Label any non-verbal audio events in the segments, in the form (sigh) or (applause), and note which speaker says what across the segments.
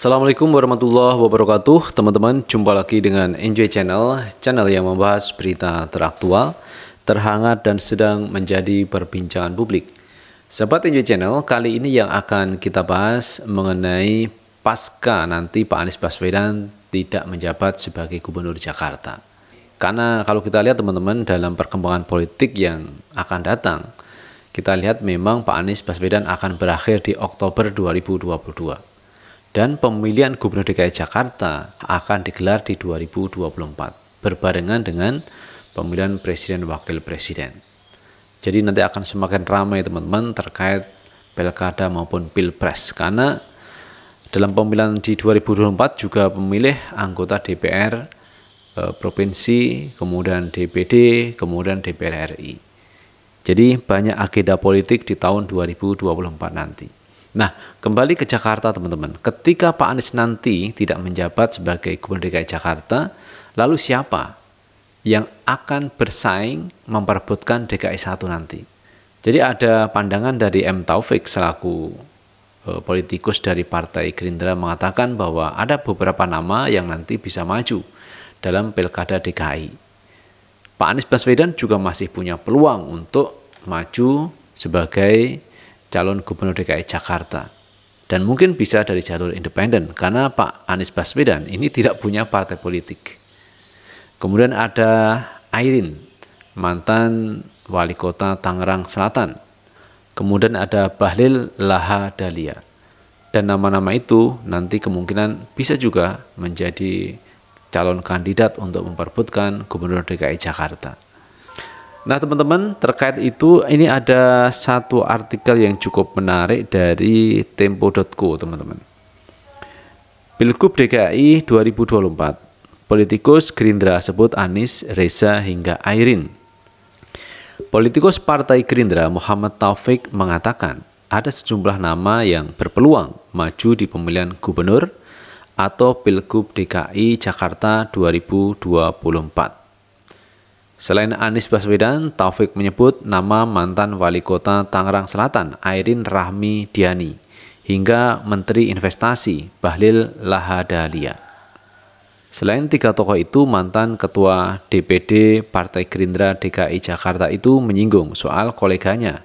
Speaker 1: Assalamualaikum warahmatullahi wabarakatuh Teman-teman, jumpa lagi dengan Enjoy Channel Channel yang membahas berita teraktual, terhangat dan sedang menjadi perbincangan publik Sahabat Enjoy Channel, kali ini yang akan kita bahas mengenai pasca nanti Pak Anies Baswedan tidak menjabat sebagai Gubernur Jakarta Karena kalau kita lihat teman-teman dalam perkembangan politik yang akan datang kita lihat memang Pak Anies Baswedan akan berakhir di Oktober 2022 dan pemilihan Gubernur DKI Jakarta akan digelar di 2024 berbarengan dengan pemilihan presiden wakil presiden. Jadi nanti akan semakin ramai teman-teman terkait pilkada maupun pilpres karena dalam pemilihan di 2024 juga pemilih anggota DPR e, provinsi, kemudian DPD, kemudian DPR RI. Jadi banyak agenda politik di tahun 2024 nanti. Nah, kembali ke Jakarta teman-teman. Ketika Pak Anies nanti tidak menjabat sebagai Gubernur DKI Jakarta, lalu siapa yang akan bersaing memperebutkan DKI 1 nanti? Jadi ada pandangan dari M. Taufik selaku eh, politikus dari Partai Gerindra mengatakan bahwa ada beberapa nama yang nanti bisa maju dalam Pilkada DKI. Pak Anies Baswedan juga masih punya peluang untuk maju sebagai calon gubernur DKI Jakarta. Dan mungkin bisa dari jalur independen karena Pak Anies Baswedan ini tidak punya partai politik. Kemudian ada Airin, mantan wali kota Tangerang Selatan. Kemudian ada Bahlil Laha Dahlia. Dan nama-nama itu nanti kemungkinan bisa juga menjadi calon kandidat untuk memperbutkan Gubernur DKI Jakarta. Nah teman-teman terkait itu ini ada satu artikel yang cukup menarik dari tempo.co teman-teman. Pilgub DKI 2024, politikus Gerindra sebut Anis Reza hingga Airin. Politikus Partai Gerindra Muhammad Taufik mengatakan ada sejumlah nama yang berpeluang maju di pemilihan gubernur atau Pilgub DKI Jakarta 2024. Selain Anies Baswedan, Taufik menyebut nama mantan wali kota Tangerang Selatan, Airin Rahmi Diani, hingga Menteri Investasi, Bahlil Lahadalia. Selain tiga tokoh itu, mantan Ketua DPD Partai Gerindra DKI Jakarta itu menyinggung soal koleganya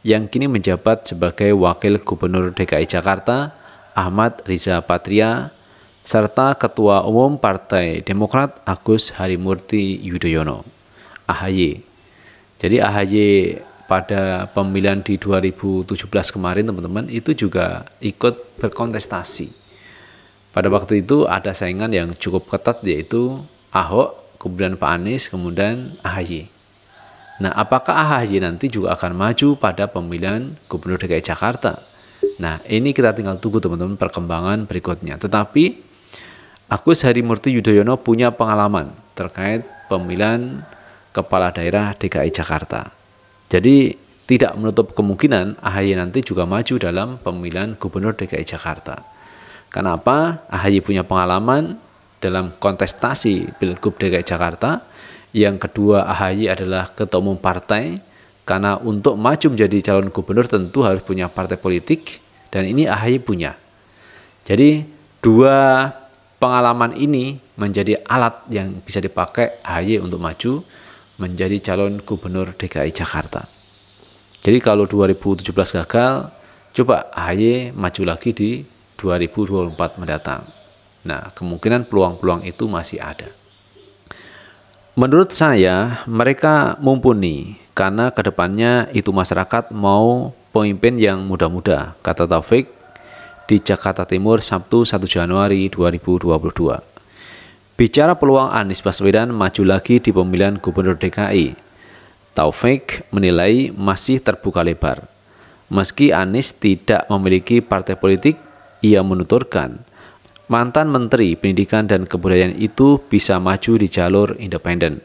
Speaker 1: yang kini menjabat sebagai Wakil Gubernur DKI Jakarta, Ahmad Riza Patria, serta Ketua Umum Partai Demokrat Agus Harimurti Yudhoyono. AHY. Jadi AHY pada pemilihan di 2017 kemarin teman-teman itu juga ikut berkontestasi. Pada waktu itu ada saingan yang cukup ketat yaitu Ahok, kemudian Pak Anies, kemudian AHY. Nah, apakah AHY nanti juga akan maju pada pemilihan Gubernur DKI Jakarta? Nah, ini kita tinggal tunggu teman-teman perkembangan berikutnya. Tetapi Agus Harimurti Yudhoyono punya pengalaman terkait pemilihan kepala daerah DKI Jakarta. Jadi tidak menutup kemungkinan AHY nanti juga maju dalam pemilihan gubernur DKI Jakarta. Kenapa? AHY punya pengalaman dalam kontestasi Pilgub DKI Jakarta. Yang kedua AHY adalah ketua umum partai karena untuk maju menjadi calon gubernur tentu harus punya partai politik dan ini AHY punya. Jadi dua pengalaman ini menjadi alat yang bisa dipakai AHY untuk maju menjadi calon gubernur DKI Jakarta. Jadi kalau 2017 gagal, coba AHY maju lagi di 2024 mendatang. Nah, kemungkinan peluang-peluang itu masih ada. Menurut saya, mereka mumpuni karena kedepannya itu masyarakat mau pemimpin yang muda-muda, kata Taufik di Jakarta Timur Sabtu 1 Januari 2022. Bicara peluang Anies Baswedan maju lagi di pemilihan Gubernur DKI, Taufik menilai masih terbuka lebar. Meski Anies tidak memiliki partai politik, ia menuturkan, mantan Menteri Pendidikan dan Kebudayaan itu bisa maju di jalur independen.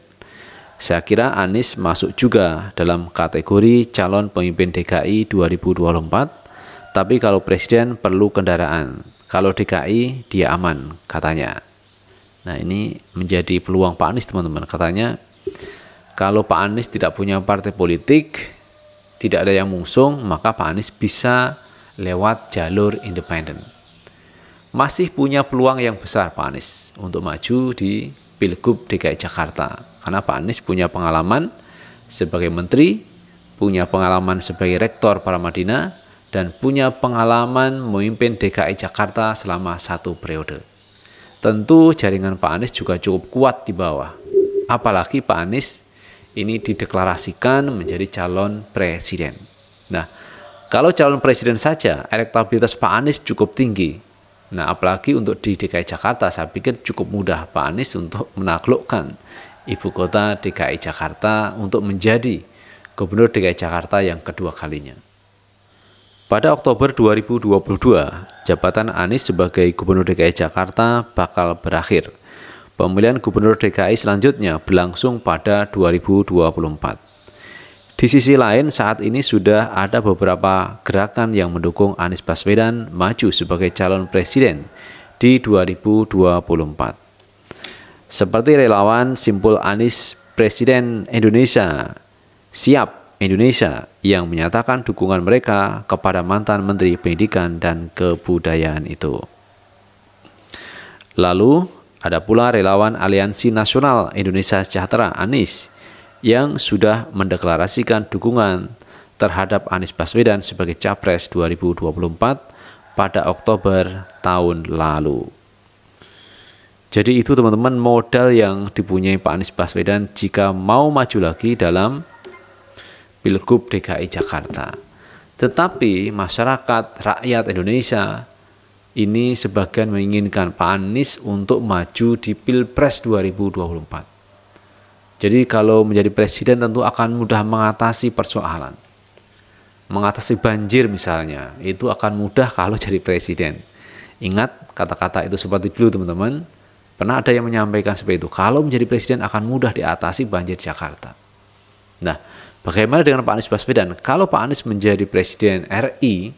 Speaker 1: Saya kira Anies masuk juga dalam kategori calon pemimpin DKI 2024, tapi kalau presiden perlu kendaraan, kalau DKI dia aman, katanya. Nah ini menjadi peluang Pak Anies teman-teman. Katanya kalau Pak Anies tidak punya partai politik, tidak ada yang mengusung, maka Pak Anies bisa lewat jalur independen. Masih punya peluang yang besar Pak Anies untuk maju di Pilgub DKI Jakarta. Karena Pak Anies punya pengalaman sebagai menteri, punya pengalaman sebagai rektor Paramadina, dan punya pengalaman memimpin DKI Jakarta selama satu periode tentu jaringan Pak Anies juga cukup kuat di bawah. Apalagi Pak Anies ini dideklarasikan menjadi calon presiden. Nah, kalau calon presiden saja elektabilitas Pak Anies cukup tinggi. Nah, apalagi untuk di DKI Jakarta saya pikir cukup mudah Pak Anies untuk menaklukkan ibu kota DKI Jakarta untuk menjadi gubernur DKI Jakarta yang kedua kalinya. Pada Oktober 2022, jabatan Anies sebagai Gubernur DKI Jakarta bakal berakhir. Pemilihan Gubernur DKI selanjutnya berlangsung pada 2024. Di sisi lain, saat ini sudah ada beberapa gerakan yang mendukung Anies Baswedan maju sebagai calon presiden di 2024. Seperti relawan simpul Anies Presiden Indonesia, siap Indonesia yang menyatakan dukungan mereka kepada mantan Menteri Pendidikan dan Kebudayaan itu. Lalu, ada pula relawan Aliansi Nasional Indonesia Sejahtera Anies yang sudah mendeklarasikan dukungan terhadap Anies Baswedan sebagai Capres 2024 pada Oktober tahun lalu. Jadi itu teman-teman modal yang dipunyai Pak Anies Baswedan jika mau maju lagi dalam Pilgub DKI Jakarta. Tetapi masyarakat rakyat Indonesia ini sebagian menginginkan Pak Anies untuk maju di Pilpres 2024. Jadi kalau menjadi presiden tentu akan mudah mengatasi persoalan. Mengatasi banjir misalnya, itu akan mudah kalau (laughs) jadi presiden. Ingat kata-kata itu seperti dulu teman-teman. Pernah ada yang menyampaikan seperti itu. Kalau menjadi presiden akan mudah diatasi banjir Jakarta. Nah, Bagaimana dengan Pak Anies Baswedan? Kalau Pak Anies menjadi presiden RI,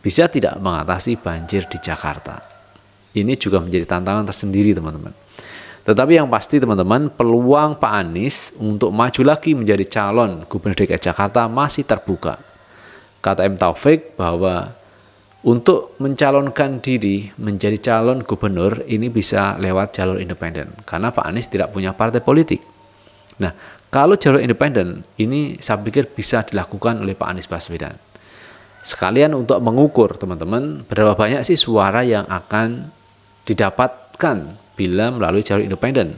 Speaker 1: bisa tidak mengatasi banjir di Jakarta? Ini juga menjadi tantangan tersendiri, teman-teman. Tetapi yang pasti, teman-teman, peluang Pak Anies untuk maju lagi menjadi calon Gubernur DKI Jakarta masih terbuka. Kata M. Taufik bahwa untuk mencalonkan diri menjadi calon gubernur ini bisa lewat jalur independen karena Pak Anies tidak punya partai politik. Nah, kalau jalur independen, ini saya pikir bisa dilakukan oleh Pak Anies Baswedan. Sekalian untuk mengukur teman-teman berapa banyak sih suara yang akan didapatkan bila melalui jalur independen.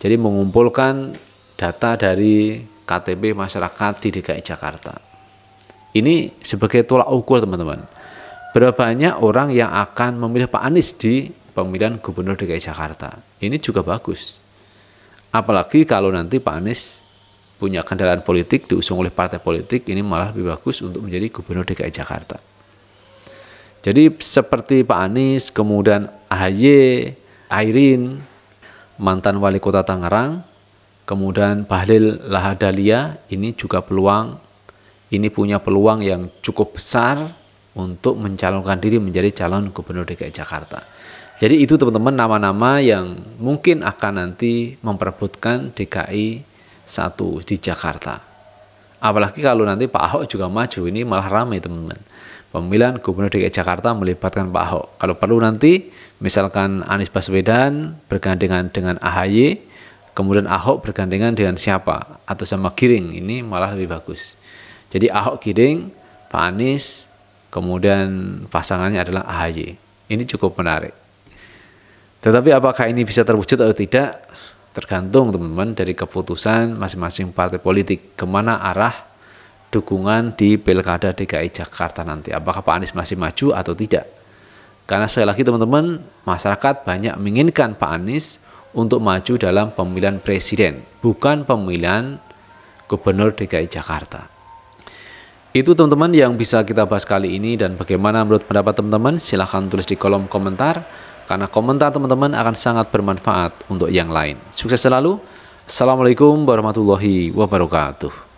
Speaker 1: Jadi mengumpulkan data dari KTP masyarakat di DKI Jakarta. Ini sebagai tolak ukur teman-teman. Berapa banyak orang yang akan memilih Pak Anies di pemilihan gubernur DKI Jakarta. Ini juga bagus. Apalagi kalau nanti Pak Anies punya kendaraan politik diusung oleh partai politik ini malah lebih bagus untuk menjadi gubernur DKI Jakarta. Jadi seperti Pak Anies, kemudian AHY, Airin, mantan wali kota Tangerang, kemudian Bahlil Lahadalia, ini juga peluang, ini punya peluang yang cukup besar untuk mencalonkan diri menjadi calon gubernur DKI Jakarta. Jadi itu teman-teman nama-nama yang mungkin akan nanti memperebutkan DKI satu di Jakarta. Apalagi kalau nanti Pak Ahok juga maju, ini malah ramai teman-teman. Pemilihan Gubernur DKI Jakarta melibatkan Pak Ahok. Kalau perlu nanti, misalkan Anies Baswedan bergandengan dengan AHY, kemudian Ahok bergandengan dengan siapa? Atau sama Giring, ini malah lebih bagus. Jadi Ahok Giring, Pak Anies, kemudian pasangannya adalah AHY. Ini cukup menarik. Tetapi apakah ini bisa terwujud atau tidak? tergantung teman-teman dari keputusan masing-masing partai politik kemana arah dukungan di pilkada DKI Jakarta nanti apakah Pak Anies masih maju atau tidak karena sekali lagi teman-teman masyarakat banyak menginginkan Pak Anies untuk maju dalam pemilihan presiden bukan pemilihan gubernur DKI Jakarta itu teman-teman yang bisa kita bahas kali ini dan bagaimana menurut pendapat teman-teman silahkan tulis di kolom komentar karena komentar teman-teman akan sangat bermanfaat untuk yang lain. Sukses selalu. Assalamualaikum warahmatullahi wabarakatuh.